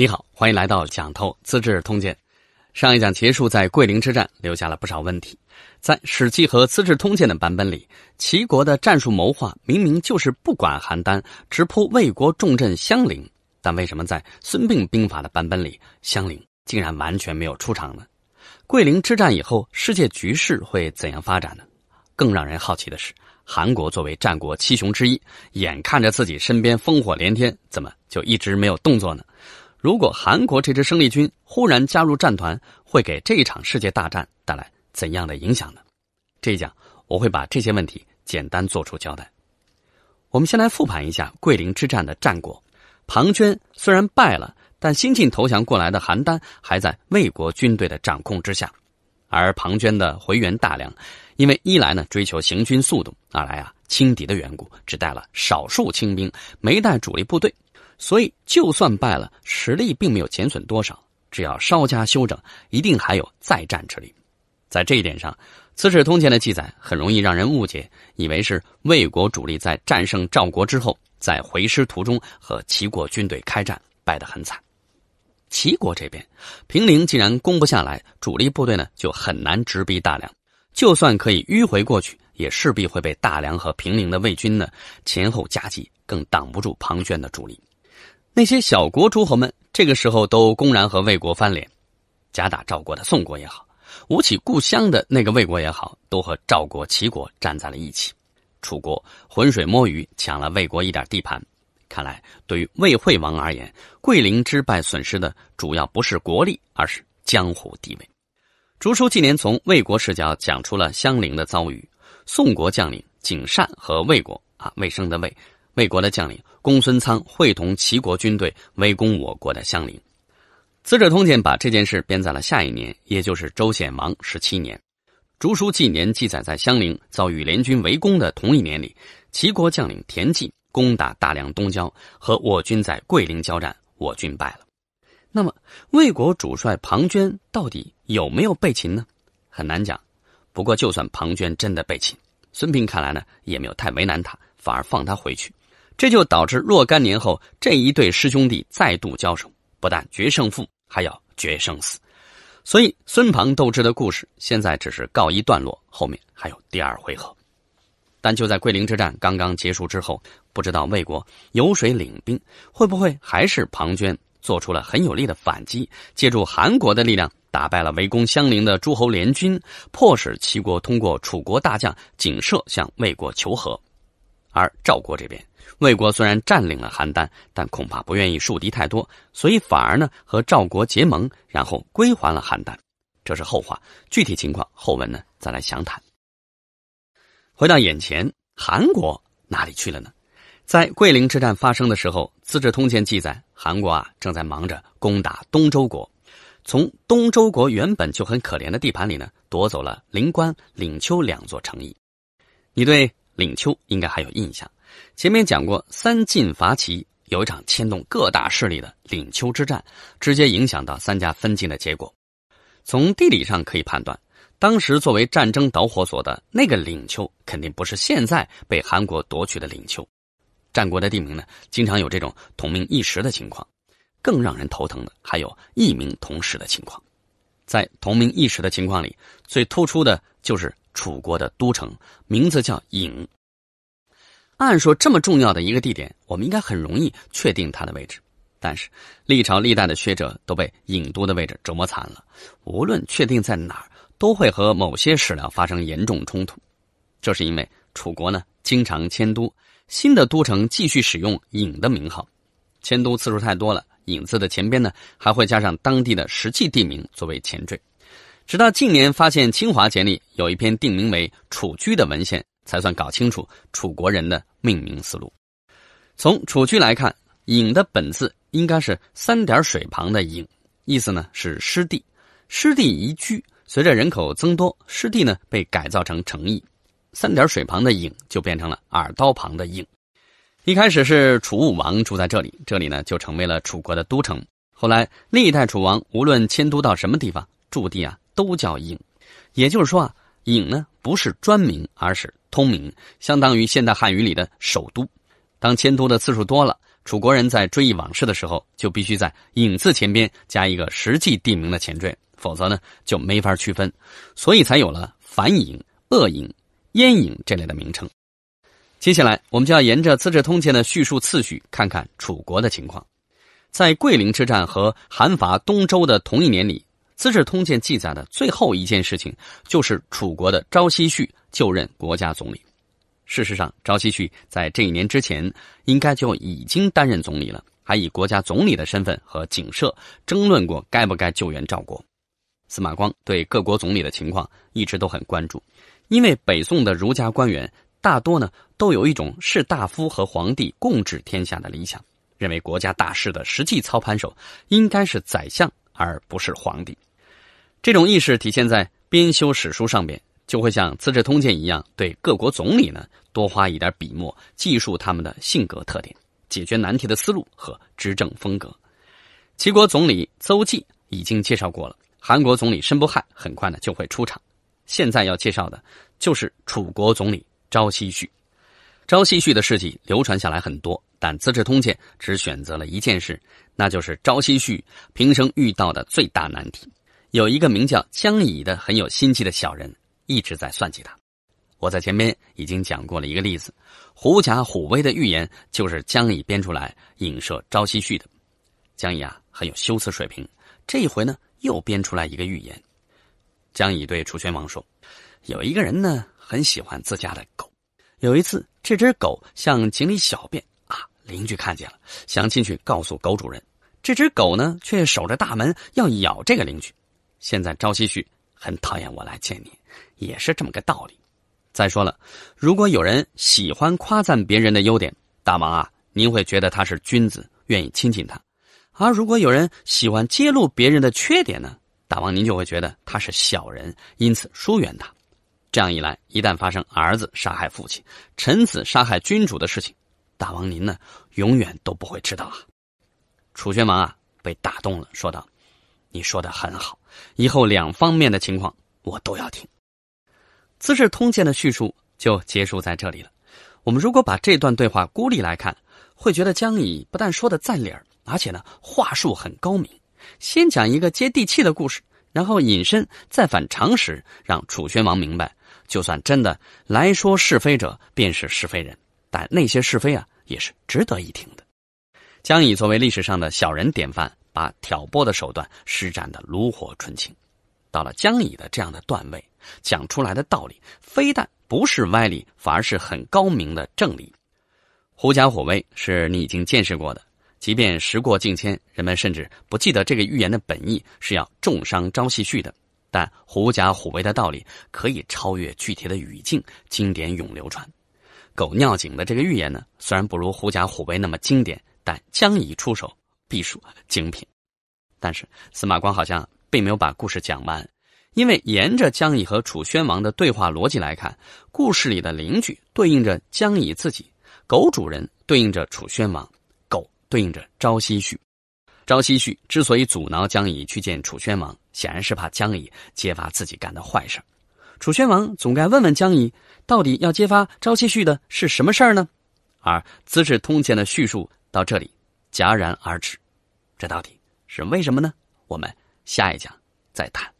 你好，欢迎来到讲透《资治通鉴》。上一讲结束在桂林之战，留下了不少问题。在《史记》和《资治通鉴》的版本里，齐国的战术谋划明明就是不管邯郸，直扑魏国重镇襄陵，但为什么在《孙膑兵法》的版本里，襄陵竟然完全没有出场呢？桂林之战以后，世界局势会怎样发展呢？更让人好奇的是，韩国作为战国七雄之一，眼看着自己身边烽火连天，怎么就一直没有动作呢？如果韩国这支生力军忽然加入战团，会给这一场世界大战带来怎样的影响呢？这一讲我会把这些问题简单做出交代。我们先来复盘一下桂林之战的战果。庞涓虽然败了，但新晋投降过来的邯郸还在魏国军队的掌控之下，而庞涓的回援大梁，因为一来呢追求行军速度，二来啊轻敌的缘故，只带了少数轻兵，没带主力部队。所以，就算败了，实力并没有减损多少。只要稍加休整，一定还有再战之力。在这一点上，《资治通鉴》的记载很容易让人误解，以为是魏国主力在战胜赵国之后，在回师途中和齐国军队开战，败得很惨。齐国这边，平陵既然攻不下来，主力部队呢就很难直逼大梁。就算可以迂回过去，也势必会被大梁和平陵的魏军呢前后夹击，更挡不住庞涓的主力。那些小国诸侯们这个时候都公然和魏国翻脸，假打赵国的宋国也好，吴起故乡的那个魏国也好，都和赵国、齐国站在了一起。楚国浑水摸鱼，抢了魏国一点地盘。看来对于魏惠王而言，桂林之败损失的主要不是国力，而是江湖地位。竹书纪年从魏国视角讲出了相邻的遭遇。宋国将领景善和魏国啊，魏生的魏。魏国的将领公孙仓会同齐国军队围攻我国的襄陵，《资治通鉴》把这件事编在了下一年，也就是周显王十七年，《竹书纪年》记载在襄陵遭遇联军围攻的同一年里，齐国将领田忌攻打大梁东郊，和我军在桂林交战，我军败了。那么，魏国主帅庞涓到底有没有被擒呢？很难讲。不过，就算庞涓真的被擒，孙膑看来呢也没有太为难他，反而放他回去。这就导致若干年后这一对师兄弟再度交手，不但决胜负，还要决生死。所以孙庞斗智的故事现在只是告一段落，后面还有第二回合。但就在桂林之战刚刚结束之后，不知道魏国有谁领兵，会不会还是庞涓做出了很有力的反击，借助韩国的力量打败了围攻襄陵的诸侯联军，迫使齐国通过楚国大将景舍向魏国求和。而赵国这边。魏国虽然占领了邯郸，但恐怕不愿意树敌太多，所以反而呢和赵国结盟，然后归还了邯郸。这是后话，具体情况后文呢再来详谈。回到眼前，韩国哪里去了呢？在桂林之战发生的时候，《资治通鉴》记载，韩国啊正在忙着攻打东周国，从东周国原本就很可怜的地盘里呢夺走了灵关、领丘两座城邑。你对领丘应该还有印象。前面讲过，三晋伐齐有一场牵动各大势力的领丘之战，直接影响到三家分晋的结果。从地理上可以判断，当时作为战争导火索的那个领丘，肯定不是现在被韩国夺取的领丘。战国的地名呢，经常有这种同名异实的情况。更让人头疼的，还有异名同实的情况。在同名异实的情况里，最突出的就是楚国的都城，名字叫郢。按说这么重要的一个地点，我们应该很容易确定它的位置。但是，历朝历代的学者都被郢都的位置折磨惨了。无论确定在哪儿，都会和某些史料发生严重冲突。这是因为楚国呢经常迁都，新的都城继续使用郢的名号，迁都次数太多了，郢字的前边呢还会加上当地的实际地名作为前缀。直到近年发现清华简历有一篇定名为《楚居》的文献。才算搞清楚楚国人的命名思路。从楚居来看，郢的本字应该是三点水旁的“郢”，意思呢是湿地，湿地宜居。随着人口增多，湿地呢被改造成城邑，三点水旁的“郢”就变成了耳刀旁的“郢”。一开始是楚武王住在这里，这里呢就成为了楚国的都城。后来历代楚王无论迁都到什么地方，驻地啊都叫郢，也就是说啊，郢呢不是专名，而是。通明相当于现代汉语里的首都，当迁都的次数多了，楚国人在追忆往事的时候，就必须在“引字前边加一个实际地名的前缀，否则呢就没法区分，所以才有了反影、恶影、烟影这类的名称。接下来我们就要沿着《资治通鉴》的叙述次序，看看楚国的情况。在桂林之战和韩伐东周的同一年里。《资治通鉴》记载的最后一件事情，就是楚国的昭奚旭就任国家总理。事实上，昭奚旭在这一年之前，应该就已经担任总理了，还以国家总理的身份和景社争论过该不该救援赵国。司马光对各国总理的情况一直都很关注，因为北宋的儒家官员大多呢，都有一种士大夫和皇帝共治天下的理想，认为国家大事的实际操盘手应该是宰相，而不是皇帝。这种意识体现在编修史书上面，就会像《资治通鉴》一样，对各国总理呢多花一点笔墨，记述他们的性格特点、解决难题的思路和执政风格。齐国总理邹忌已经介绍过了，韩国总理申不害很快呢就会出场。现在要介绍的就是楚国总理朝夕旭。朝夕旭的事迹流传下来很多，但《资治通鉴》只选择了一件事，那就是朝夕旭平生遇到的最大难题。有一个名叫江乙的很有心计的小人，一直在算计他。我在前面已经讲过了一个例子，“狐假虎威”的寓言就是江乙编出来影射朝夕旭的。江乙啊，很有修辞水平，这一回呢，又编出来一个寓言。江乙对楚宣王说：“有一个人呢，很喜欢自家的狗。有一次，这只狗向井里小便，啊，邻居看见了，想进去告诉狗主人，这只狗呢，却守着大门要咬这个邻居。”现在朝夕旭很讨厌我来见你，也是这么个道理。再说了，如果有人喜欢夸赞别人的优点，大王啊，您会觉得他是君子，愿意亲近他；而如果有人喜欢揭露别人的缺点呢，大王您就会觉得他是小人，因此疏远他。这样一来，一旦发生儿子杀害父亲、臣子杀害君主的事情，大王您呢，永远都不会知道啊。楚宣王啊，被打动了，说道：“你说的很好。”以后两方面的情况我都要听，《资治通鉴》的叙述就结束在这里了。我们如果把这段对话孤立来看，会觉得江乙不但说的在理儿，而且呢话术很高明。先讲一个接地气的故事，然后引申再反常识，让楚宣王明白，就算真的来说是非者便是是非人，但那些是非啊也是值得一听的。江以作为历史上的小人典范。把挑拨的手段施展的炉火纯青，到了江乙的这样的段位，讲出来的道理非但不是歪理，反而是很高明的正理。狐假虎威是你已经见识过的，即便时过境迁，人们甚至不记得这个预言的本意是要重伤朝夕旭的，但狐假虎威的道理可以超越具体的语境，经典永流传。狗尿井的这个预言呢，虽然不如狐假虎威那么经典，但江乙出手。避暑精品，但是司马光好像并没有把故事讲完，因为沿着江乙和楚宣王的对话逻辑来看，故事里的邻居对应着江乙自己，狗主人对应着楚宣王，狗对应着朝夕旭。朝夕旭之所以阻挠江乙去见楚宣王，显然是怕江乙揭发自己干的坏事楚宣王总该问问江乙，到底要揭发朝夕旭的是什么事儿呢？而《资治通鉴》的叙述到这里戛然而止。这到底是为什么呢？我们下一讲再谈。